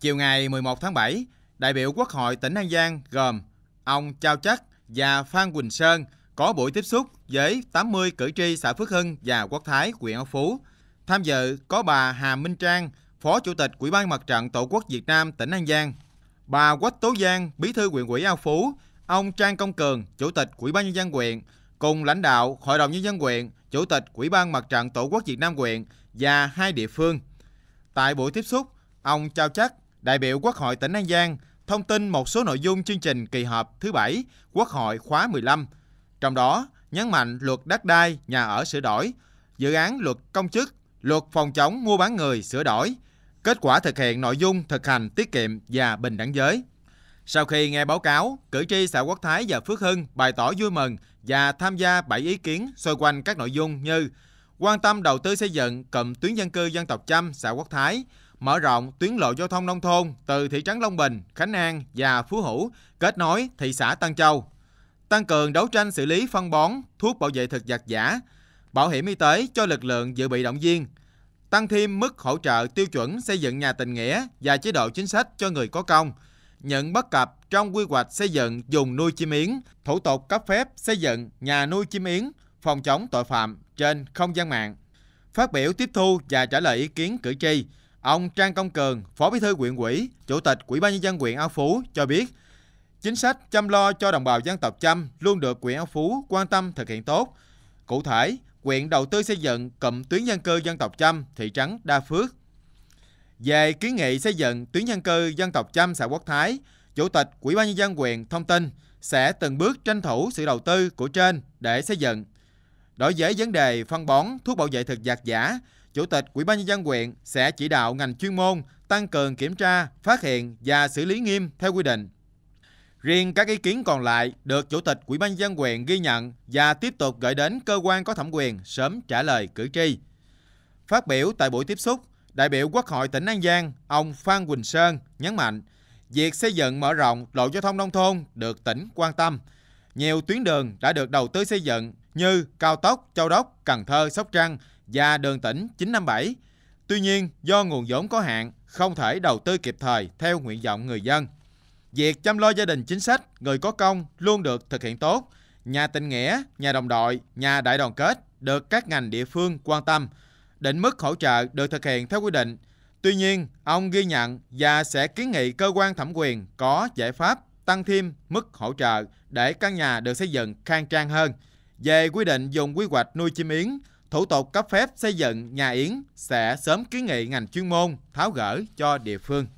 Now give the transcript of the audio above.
Chiều ngày 11 tháng 7, đại biểu Quốc hội tỉnh An Giang gồm ông Trao Chắc và Phan Quỳnh Sơn có buổi tiếp xúc với 80 cử tri xã Phước Hưng và Quốc Thái, huyện An Phú. Tham dự có bà Hà Minh Trang, Phó Chủ tịch Ủy ban Mặt trận Tổ quốc Việt Nam tỉnh An Giang, bà Quách Tố Giang, Bí thư huyện ủy An Phú, ông Trang Công Cường, Chủ tịch Ủy ban nhân dân huyện, cùng lãnh đạo Hội đồng nhân dân huyện, Chủ tịch Ủy ban Mặt trận Tổ quốc Việt Nam huyện và hai địa phương. Tại buổi tiếp xúc, ông Trao Chắc đại biểu Quốc hội tỉnh An Giang thông tin một số nội dung chương trình kỳ họp thứ bảy Quốc hội khóa 15, trong đó nhấn mạnh luật đất đai, nhà ở sửa đổi, dự án luật công chức, luật phòng chống mua bán người sửa đổi, kết quả thực hiện nội dung thực hành tiết kiệm và bình đẳng giới. Sau khi nghe báo cáo, cử tri xã Quốc Thái và Phước Hưng bày tỏ vui mừng và tham gia 7 ý kiến xoay quanh các nội dung như quan tâm đầu tư xây dựng cụm tuyến dân cư dân tộc Chăm xã Quốc Thái, mở rộng tuyến lộ giao thông nông thôn từ thị trấn Long Bình, Khánh An và Phú Hữu kết nối thị xã Tân Châu, tăng cường đấu tranh xử lý phân bón, thuốc bảo vệ thực vật giả, bảo hiểm y tế cho lực lượng dự bị động viên, tăng thêm mức hỗ trợ tiêu chuẩn xây dựng nhà tình nghĩa và chế độ chính sách cho người có công, nhận bất cập trong quy hoạch xây dựng dùng nuôi chim yến, thủ tục cấp phép xây dựng nhà nuôi chim yến, phòng chống tội phạm trên không gian mạng. Phát biểu tiếp thu và trả lời ý kiến cử tri, Ông Trang Công Cường, Phó Bí thư huyện ủy, Chủ tịch Ủy ban nhân dân huyện An Phú cho biết, chính sách chăm lo cho đồng bào dân tộc Chăm luôn được huyện An Phú quan tâm thực hiện tốt. Cụ thể, huyện đầu tư xây dựng cụm tuyến dân cư dân tộc Chăm thị trấn Đa Phước. Về kiến nghị xây dựng tuyến dân cư dân tộc Chăm xã Quốc Thái, Chủ tịch Ủy ban nhân dân huyện thông tin sẽ từng bước tranh thủ sự đầu tư của trên để xây dựng. Đối với vấn đề phân bón, thuốc bảo vệ thực vật giả, Chủ tịch Ủy ban nhân dân huyện sẽ chỉ đạo ngành chuyên môn tăng cường kiểm tra, phát hiện và xử lý nghiêm theo quy định. Riêng các ý kiến còn lại được Chủ tịch Ủy ban nhân dân huyện ghi nhận và tiếp tục gửi đến cơ quan có thẩm quyền sớm trả lời cử tri. Phát biểu tại buổi tiếp xúc, đại biểu Quốc hội tỉnh An Giang, ông Phan Quỳnh Sơn nhấn mạnh, việc xây dựng mở rộng lộ giao thông nông thôn được tỉnh quan tâm. Nhiều tuyến đường đã được đầu tư xây dựng như cao tốc Châu Đốc, Cần Thơ, Sóc Trăng và đường tỉnh 957. Tuy nhiên, do nguồn vốn có hạn, không thể đầu tư kịp thời theo nguyện vọng người dân. Việc chăm lo gia đình chính sách, người có công luôn được thực hiện tốt. Nhà tình nghĩa, nhà đồng đội, nhà đại đoàn kết được các ngành địa phương quan tâm. Định mức hỗ trợ được thực hiện theo quy định. Tuy nhiên, ông ghi nhận và sẽ kiến nghị cơ quan thẩm quyền có giải pháp tăng thêm mức hỗ trợ để căn nhà được xây dựng khang trang hơn. Về quy định dùng quy hoạch nuôi chim yến, thủ tục cấp phép xây dựng nhà yến sẽ sớm kiến nghị ngành chuyên môn tháo gỡ cho địa phương.